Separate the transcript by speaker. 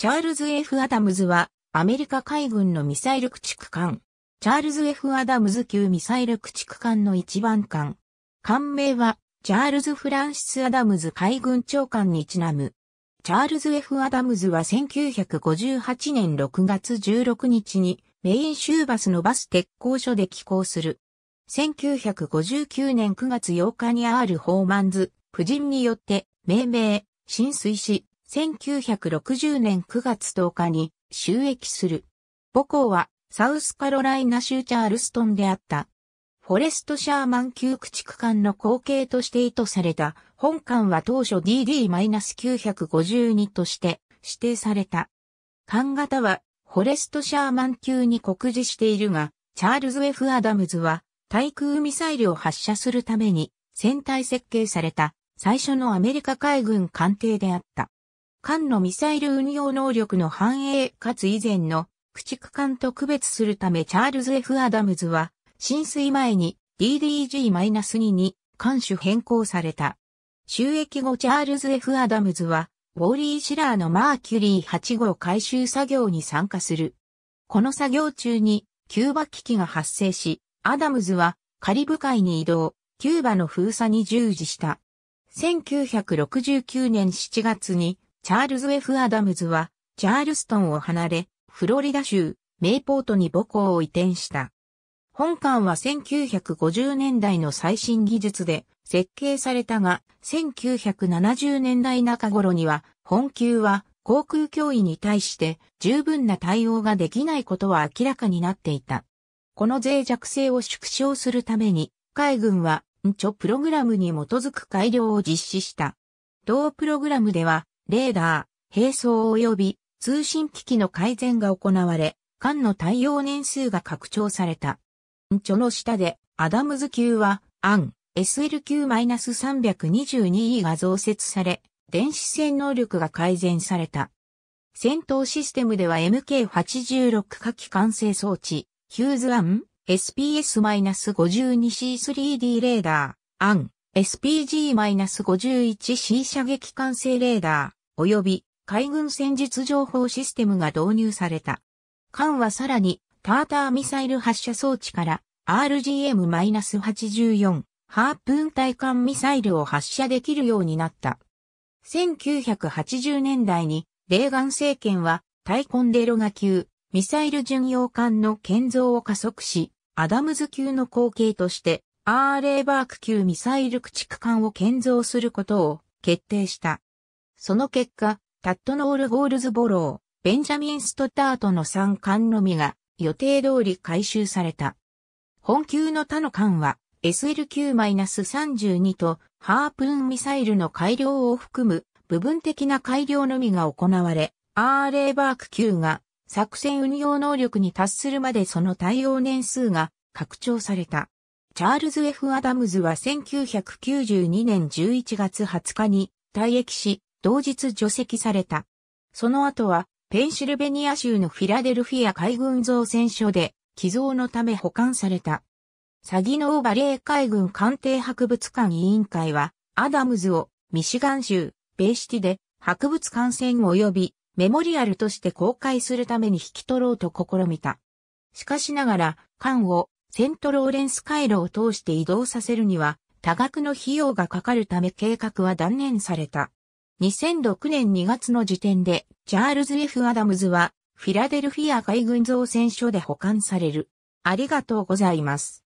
Speaker 1: チャールズ・ F・ アダムズは、アメリカ海軍のミサイル駆逐艦。チャールズ・ F・ アダムズ級ミサイル駆逐艦の一番艦。艦名は、チャールズ・フランシス・アダムズ海軍長官にちなむ。チャールズ・ F・ アダムズは1958年6月16日に、メイン州バスのバス鉄工所で寄港する。1959年9月8日にアール・ホーマンズ、夫人によって、命名、浸水し、1960年9月10日に収益する。母校はサウスカロライナ州チャールストンであった。フォレスト・シャーマン旧駆逐艦の後継として意図された本艦は当初 DD-952 として指定された。艦型はフォレスト・シャーマン級に酷似しているが、チャールズ・ F・ アダムズは対空ミサイルを発射するために船体設計された最初のアメリカ海軍艦艇であった。艦のミサイル運用能力の反映かつ以前の駆逐艦と区別するためチャールズ・ F・ アダムズは浸水前に DDG-2 に艦種変更された。収益後チャールズ・ F・ アダムズはウォーリー・シラーのマーキュリー8号回収作業に参加する。この作業中にキューバ危機が発生し、アダムズはカリブ海に移動、キューバの封鎖に従事した。1969年7月にチャールズ・ F・ アダムズは、チャールストンを離れ、フロリダ州、メイポートに母校を移転した。本館は1950年代の最新技術で設計されたが、1970年代中頃には、本級は航空脅威に対して十分な対応ができないことは明らかになっていた。この脆弱性を縮小するために、海軍は、んチョプログラムに基づく改良を実施した。同プログラムでは、レーダー、並走及び通信機器の改善が行われ、間の耐用年数が拡張された。ちょの下で、アダムズ級は、アン、SLQ-322E が増設され、電子戦能力が改善された。戦闘システムでは MK86 火器管制装置、ヒューズアン、SPS-52C3D レーダー、アン、SPG-51C 射撃管制レーダー、及び海軍戦術情報システムが導入された。艦はさらにターターミサイル発射装置から RGM-84 ハープーン対艦ミサイルを発射できるようになった。1980年代にレーガン政権はタイコンデロガ級ミサイル巡洋艦の建造を加速し、アダムズ級の後継として RA バーク級ミサイル駆逐艦を建造することを決定した。その結果、タットノール・ゴールズボロー、ベンジャミン・ストタートの3巻のみが予定通り回収された。本級の他の艦は SLQ-32 とハープーンミサイルの改良を含む部分的な改良のみが行われ、RA バーク級が作戦運用能力に達するまでその対応年数が拡張された。チャールズ・ F・ アダムズは1992年11月20日に退役し、同日除籍された。その後は、ペンシルベニア州のフィラデルフィア海軍造船所で、寄贈のため保管された。サギノーバレー海軍艦艇博物館委員会は、アダムズをミシガン州ベイシティで博物館船及びメモリアルとして公開するために引き取ろうと試みた。しかしながら、艦をセントローレンス回路を通して移動させるには、多額の費用がかかるため計画は断念された。2006年2月の時点で、チャールズ・ F・ アダムズは、フィラデルフィア海軍造船所で保管される。ありがとうございます。